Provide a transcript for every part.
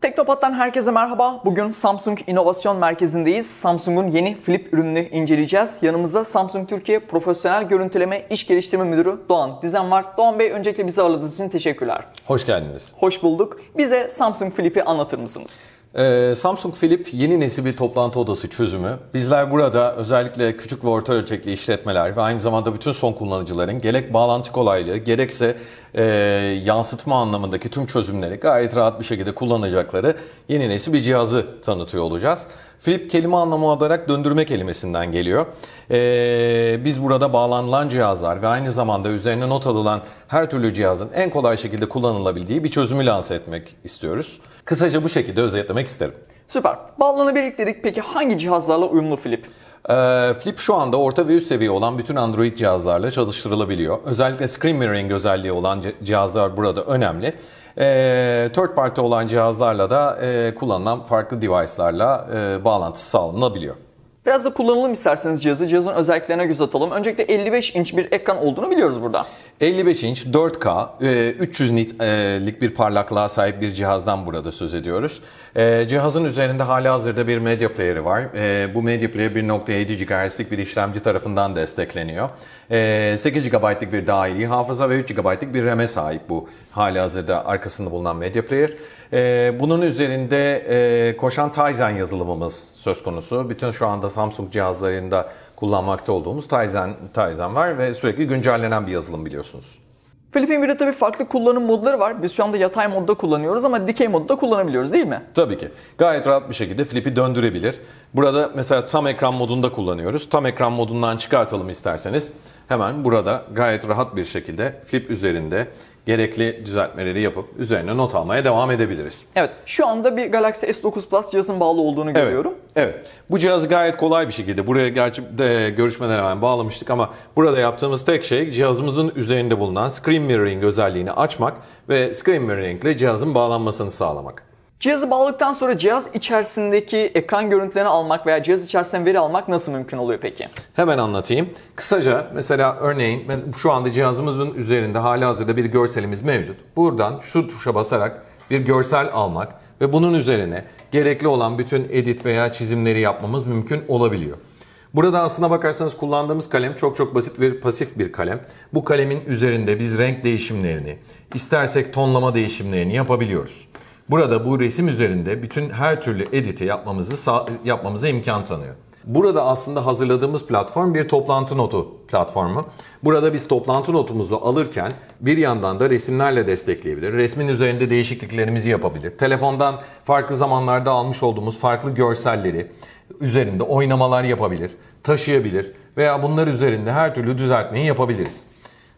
Teknopat'tan herkese merhaba. Bugün Samsung İnovasyon Merkezi'ndeyiz. Samsung'un yeni Flip ürününü inceleyeceğiz. Yanımızda Samsung Türkiye Profesyonel Görüntüleme İş Geliştirme Müdürü Doğan Dizen var. Doğan Bey öncelikle bizi ağırladığınız için teşekkürler. Hoş geldiniz. Hoş bulduk. Bize Samsung Flip'i anlatır mısınız? Ee, Samsung Philip yeni nesil bir toplantı odası çözümü. Bizler burada özellikle küçük ve orta ölçekli işletmeler ve aynı zamanda bütün son kullanıcıların gerek bağlantı kolaylığı gerekse e, yansıtma anlamındaki tüm çözümleri gayet rahat bir şekilde kullanacakları yeni nesil bir cihazı tanıtıyor olacağız. Flip kelime anlamı olarak döndürme kelimesinden geliyor. Ee, biz burada bağlanılan cihazlar ve aynı zamanda üzerine not alınan her türlü cihazın en kolay şekilde kullanılabildiği bir çözümü lanse etmek istiyoruz. Kısaca bu şekilde özetlemek görmek isterim. Süper. Bağlanabilirlik dedik. Peki hangi cihazlarla uyumlu Flip? Ee, Flip şu anda orta ve üst seviye olan bütün Android cihazlarla çalıştırılabiliyor. Özellikle screen mirroring özelliği olan cihazlar burada önemli. Ee, third party olan cihazlarla da e, kullanılan farklı device'larla e, bağlantısı sağlanabiliyor. Biraz da kullanalım isterseniz cihazı. Cihazın özelliklerine göz atalım. Öncelikle 55 inç bir ekran olduğunu biliyoruz burada. 55 inç 4K 300 e, nitlik bir parlaklığa sahip bir cihazdan burada söz ediyoruz. E, cihazın üzerinde hali hazırda bir medya player'ı var. E, bu medya player 1.7 GHz'lik bir işlemci tarafından destekleniyor. 8 GB'lik bir dahili hafıza ve 3 GB'lik bir RAM'e sahip bu hali hazırda arkasında bulunan medya player. E, bunun üzerinde e, koşan Tizen yazılımımız söz konusu. Bütün şu anda Samsung cihazlarında kullanmakta olduğumuz Tizen, Tizen var ve sürekli güncellenen bir yazılım biliyorsunuz. Flip'in bir de tabii farklı kullanım modları var. Biz şu anda yatay modda kullanıyoruz ama dikey modda kullanabiliyoruz değil mi? Tabii ki. Gayet rahat bir şekilde Flip'i döndürebilir. Burada mesela tam ekran modunda kullanıyoruz. Tam ekran modundan çıkartalım isterseniz. Hemen burada gayet rahat bir şekilde Flip üzerinde gerekli düzeltmeleri yapıp üzerine not almaya devam edebiliriz. Evet. Şu anda bir Galaxy S9 Plus cihazın bağlı olduğunu evet, görüyorum. Evet. Bu cihazı gayet kolay bir şekilde buraya gerçi de görüşmeden hemen bağlamıştık ama burada yaptığımız tek şey cihazımızın üzerinde bulunan screen mirroring özelliğini açmak ve screen mirroring ile cihazın bağlanmasını sağlamak. Cihazı bağladıktan sonra cihaz içerisindeki ekran görüntülerini almak veya cihaz içerisinden veri almak nasıl mümkün oluyor peki? Hemen anlatayım. Kısaca mesela örneğin şu anda cihazımızın üzerinde hali hazırda bir görselimiz mevcut. Buradan şu tuşa basarak bir görsel almak ve bunun üzerine gerekli olan bütün edit veya çizimleri yapmamız mümkün olabiliyor. Burada aslına bakarsanız kullandığımız kalem çok çok basit ve pasif bir kalem. Bu kalemin üzerinde biz renk değişimlerini, istersek tonlama değişimlerini yapabiliyoruz. Burada bu resim üzerinde bütün her türlü editi yapmamızı yapmamıza imkan tanıyor. Burada aslında hazırladığımız platform bir toplantı notu platformu. Burada biz toplantı notumuzu alırken bir yandan da resimlerle destekleyebilir. Resmin üzerinde değişikliklerimizi yapabilir. Telefondan farklı zamanlarda almış olduğumuz farklı görselleri üzerinde oynamalar yapabilir, taşıyabilir veya bunlar üzerinde her türlü düzeltmeyi yapabiliriz.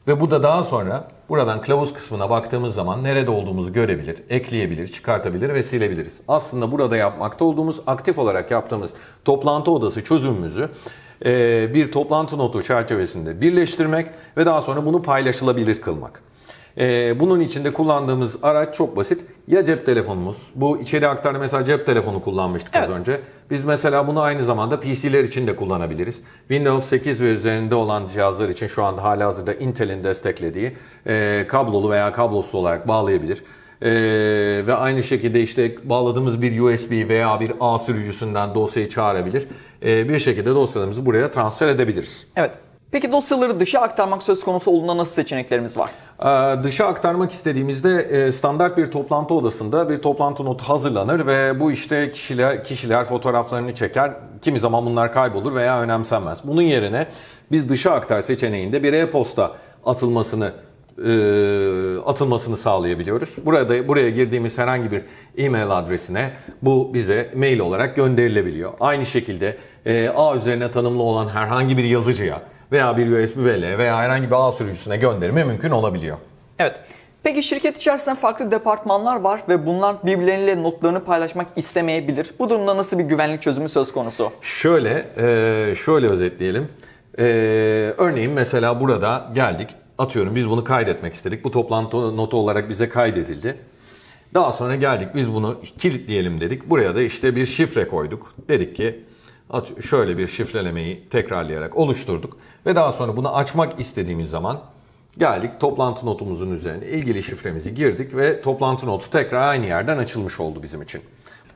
Ve bu da daha sonra buradan kılavuz kısmına baktığımız zaman nerede olduğumuzu görebilir, ekleyebilir, çıkartabilir ve silebiliriz. Aslında burada yapmakta olduğumuz, aktif olarak yaptığımız toplantı odası çözümümüzü bir toplantı notu çerçevesinde birleştirmek ve daha sonra bunu paylaşılabilir kılmak. Ee, bunun içinde kullandığımız araç çok basit. Ya cep telefonumuz. Bu içeri aktarı mesela cep telefonu kullanmıştık evet. az önce. Biz mesela bunu aynı zamanda PC'ler için de kullanabiliriz. Windows 8 ve üzerinde olan cihazlar için şu anda hala hazırda Intel'in desteklediği e, kablolu veya kablosuz olarak bağlayabilir. E, ve aynı şekilde işte bağladığımız bir USB veya bir ağ sürücüsünden dosyayı çağırabilir. E, bir şekilde dosyalarımızı buraya transfer edebiliriz. Evet. Peki dosyaları dışa aktarmak söz konusu olduğunda nasıl seçeneklerimiz var? Ee, dışa aktarmak istediğimizde e, standart bir toplantı odasında bir toplantı notu hazırlanır ve bu işte kişiler, kişiler fotoğraflarını çeker. Kimi zaman bunlar kaybolur veya önemsenmez. Bunun yerine biz dışa aktar seçeneğinde bir e-posta atılmasını e, atılmasını sağlayabiliyoruz. Burada buraya girdiğimiz herhangi bir e-mail adresine bu bize mail olarak gönderilebiliyor. Aynı şekilde e, A üzerine tanımlı olan herhangi bir yazıcıya veya bir USB belleğe veya herhangi bir ağ sürücüsüne gönderme mümkün olabiliyor. Evet. Peki şirket içerisinde farklı departmanlar var ve bunlar birbirleriyle notlarını paylaşmak istemeyebilir. Bu durumda nasıl bir güvenlik çözümü söz konusu? Şöyle, e, şöyle özetleyelim. E, örneğin mesela burada geldik. Atıyorum biz bunu kaydetmek istedik. Bu toplantı notu olarak bize kaydedildi. Daha sonra geldik biz bunu kilitleyelim dedik. Buraya da işte bir şifre koyduk. Dedik ki şöyle bir şifrelemeyi tekrarlayarak oluşturduk. Ve daha sonra bunu açmak istediğimiz zaman geldik toplantı notumuzun üzerine ilgili şifremizi girdik ve toplantı notu tekrar aynı yerden açılmış oldu bizim için.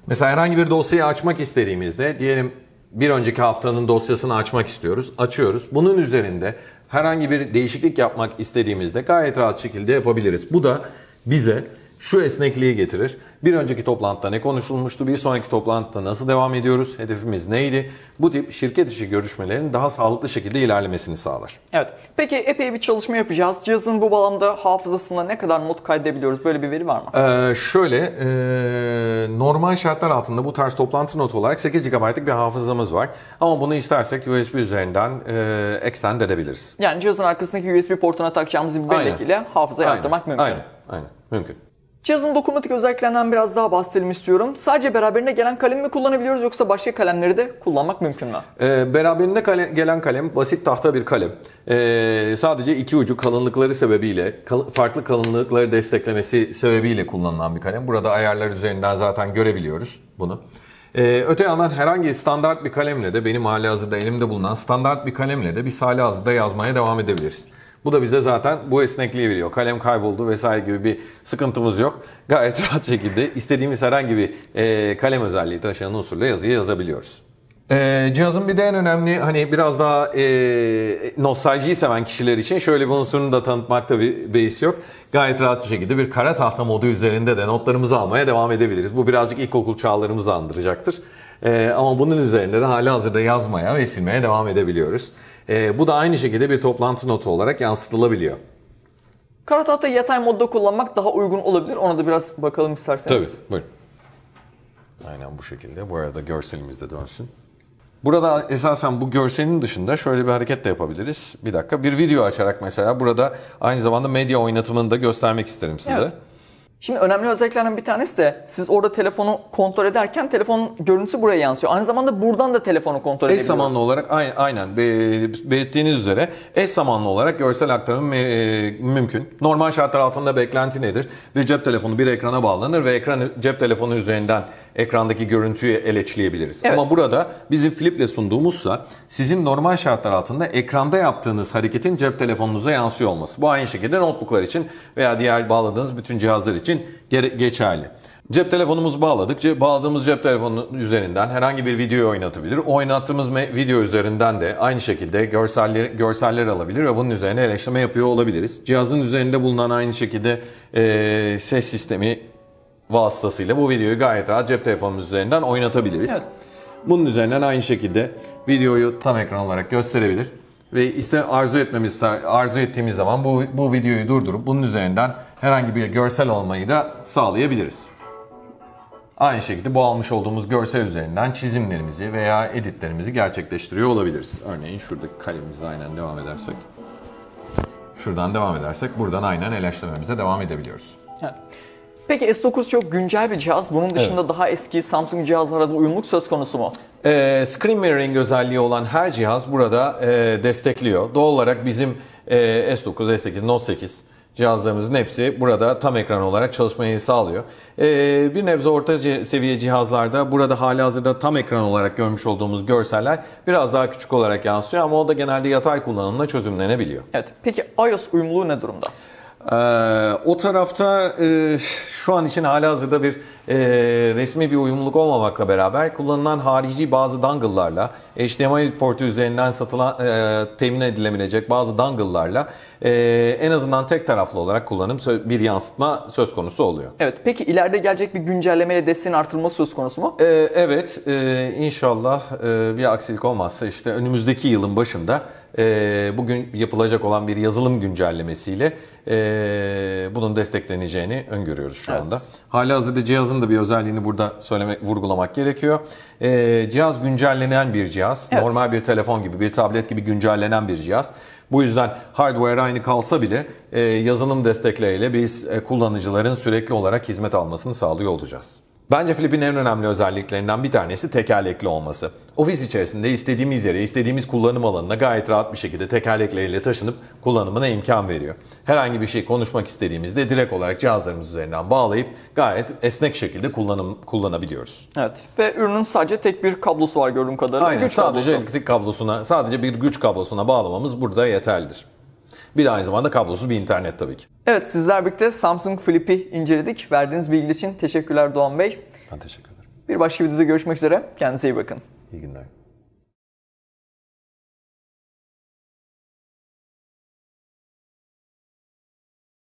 Mesela herhangi bir dosyayı açmak istediğimizde diyelim bir önceki haftanın dosyasını açmak istiyoruz. Açıyoruz. Bunun üzerinde herhangi bir değişiklik yapmak istediğimizde gayet rahat şekilde yapabiliriz. Bu da bize şu esnekliği getirir. Bir önceki toplantıda ne konuşulmuştu? Bir sonraki toplantıda nasıl devam ediyoruz? Hedefimiz neydi? Bu tip şirket içi görüşmelerin daha sağlıklı şekilde ilerlemesini sağlar. Evet. Peki epey bir çalışma yapacağız. Cihazın bu bağlamda hafızasında ne kadar not kaydedebiliyoruz? Böyle bir veri var mı? Ee, şöyle e, normal şartlar altında bu tarz toplantı notu olarak 8 GB'lık bir hafızamız var. Ama bunu istersek USB üzerinden e, extend edebiliriz. Yani cihazın arkasındaki USB portuna takacağımız bir bellek ile hafıza aynen. mümkün. Aynen. Aynen. Mümkün. Cihazın dokunmatik özelliklerinden biraz daha bahsedelim istiyorum. Sadece beraberinde gelen kalemi mi kullanabiliyoruz yoksa başka kalemleri de kullanmak mümkün mü? Ee, beraberinde kale, gelen kalem basit tahta bir kalem. Ee, sadece iki ucu kalınlıkları sebebiyle, kal, farklı kalınlıkları desteklemesi sebebiyle kullanılan bir kalem. Burada ayarlar üzerinden zaten görebiliyoruz bunu. Ee, öte yandan herhangi standart bir kalemle de benim hali hazırda elimde bulunan standart bir kalemle de bir hali hazırda yazmaya devam edebiliriz. Bu da bize zaten bu esnekliği veriyor. Kalem kayboldu vesaire gibi bir sıkıntımız yok. Gayet rahat şekilde istediğimiz herhangi bir e, kalem özelliği taşıyan unsurla yazıyı yazabiliyoruz. E, cihazın bir de en önemli hani biraz daha e, nostaljiyi seven kişiler için şöyle bir unsurunu da tanıtmakta bir beis yok. Gayet rahat bir şekilde bir kara tahta modu üzerinde de notlarımızı almaya devam edebiliriz. Bu birazcık ilkokul çağlarımızı andıracaktır. E, ama bunun üzerinde de hala hazırda yazmaya ve silmeye devam edebiliyoruz. E, bu da aynı şekilde bir toplantı notu olarak yansıtılabiliyor. Kara tahtayı yatay modda kullanmak daha uygun olabilir. Ona da biraz bakalım isterseniz. Tabii buyurun. Aynen bu şekilde. Bu arada görselimiz de dönsün. Burada esasen bu görselin dışında şöyle bir hareket de yapabiliriz. Bir dakika bir video açarak mesela burada aynı zamanda medya oynatımını da göstermek isterim size. Evet. Şimdi önemli özelliklerden bir tanesi de siz orada telefonu kontrol ederken telefonun görüntüsü buraya yansıyor. Aynı zamanda buradan da telefonu kontrol eş zamanlı olarak aynen, belirttiğiniz üzere eş zamanlı olarak görsel aktarım e, e, mümkün. Normal şartlar altında beklenti nedir? Bir cep telefonu bir ekrana bağlanır ve ekran cep telefonu üzerinden ekrandaki görüntüyü eleçleyebiliriz. Evet. Ama burada bizim fliple sunduğumuzsa sizin normal şartlar altında ekranda yaptığınız hareketin cep telefonunuza yansıyor olması. Bu aynı şekilde notebooklar için veya diğer bağladığınız bütün cihazlar için için geçerli. Cep telefonumuzu bağladık. bağladığımız cep telefonunun üzerinden herhangi bir video oynatabilir. oynattığımız video üzerinden de aynı şekilde görseller görseller alabilir ve bunun üzerine eleştirme yapıyor olabiliriz. Cihazın üzerinde bulunan aynı şekilde e, ses sistemi vasıtasıyla bu videoyu gayet rahat cep telefonumuz üzerinden oynatabiliriz. Bunun üzerinden aynı şekilde videoyu tam ekran olarak gösterebilir ve iste arzu etmemiz arzu ettiğimiz zaman bu bu videoyu durdurup bunun üzerinden herhangi bir görsel olmayı da sağlayabiliriz. Aynı şekilde bu almış olduğumuz görsel üzerinden çizimlerimizi veya editlerimizi gerçekleştiriyor olabiliriz. Örneğin şuradaki kalemimize aynen devam edersek. Şuradan devam edersek buradan aynen eleştirmemize devam edebiliyoruz. Peki S9 çok güncel bir cihaz. Bunun dışında evet. daha eski Samsung cihazlara da uyumluk söz konusu mu? Ee, screen mirroring özelliği olan her cihaz burada e, destekliyor. Doğal olarak bizim e, S9, S8, Note 8 cihazlarımızın hepsi burada tam ekran olarak çalışmayı sağlıyor. Ee, bir nebze orta seviye cihazlarda burada hali hazırda tam ekran olarak görmüş olduğumuz görseller biraz daha küçük olarak yansıyor ama o da genelde yatay kullanımla çözümlenebiliyor. Evet. Peki iOS uyumluluğu ne durumda? Ee, o tarafta e, şu an için hala hazırda bir e, resmi bir uyumluluk olmamakla beraber kullanılan harici bazı dangle'larla HDMI portu üzerinden satılan e, temin edilebilecek bazı dangle'larla e, en azından tek taraflı olarak kullanım bir yansıtma söz konusu oluyor. Evet peki ileride gelecek bir güncellemeyle desteğin artırılması söz konusu mu? E, evet e, inşallah e, bir aksilik olmazsa işte önümüzdeki yılın başında e, bugün yapılacak olan bir yazılım güncellemesiyle e, bunun destekleneceğini öngörüyoruz şu evet. anda. Hala hazırda cihazın cihazın da bir özelliğini burada söylemek, vurgulamak gerekiyor. E, cihaz güncellenen bir cihaz. Evet. Normal bir telefon gibi, bir tablet gibi güncellenen bir cihaz. Bu yüzden hardware aynı kalsa bile e, yazılım destekleriyle biz e, kullanıcıların sürekli olarak hizmet almasını sağlıyor olacağız. Bence Flip'in en önemli özelliklerinden bir tanesi tekerlekli olması. Ofis içerisinde istediğimiz yere, istediğimiz kullanım alanına gayet rahat bir şekilde tekerlekleriyle taşınıp kullanımına imkan veriyor. Herhangi bir şey konuşmak istediğimizde direkt olarak cihazlarımız üzerinden bağlayıp gayet esnek şekilde kullanım kullanabiliyoruz. Evet ve ürünün sadece tek bir kablosu var gördüğüm kadarıyla. Aynen güç sadece kablosu. elektrik kablosuna, sadece bir güç kablosuna bağlamamız burada yeterlidir. Bir de aynı zamanda kablosuz bir internet tabii ki. Evet sizler birlikte Samsung Flip'i inceledik. Verdiğiniz bilgi için teşekkürler Doğan Bey. Ben teşekkür ederim. Bir başka videoda görüşmek üzere. Kendinize iyi bakın. İyi günler.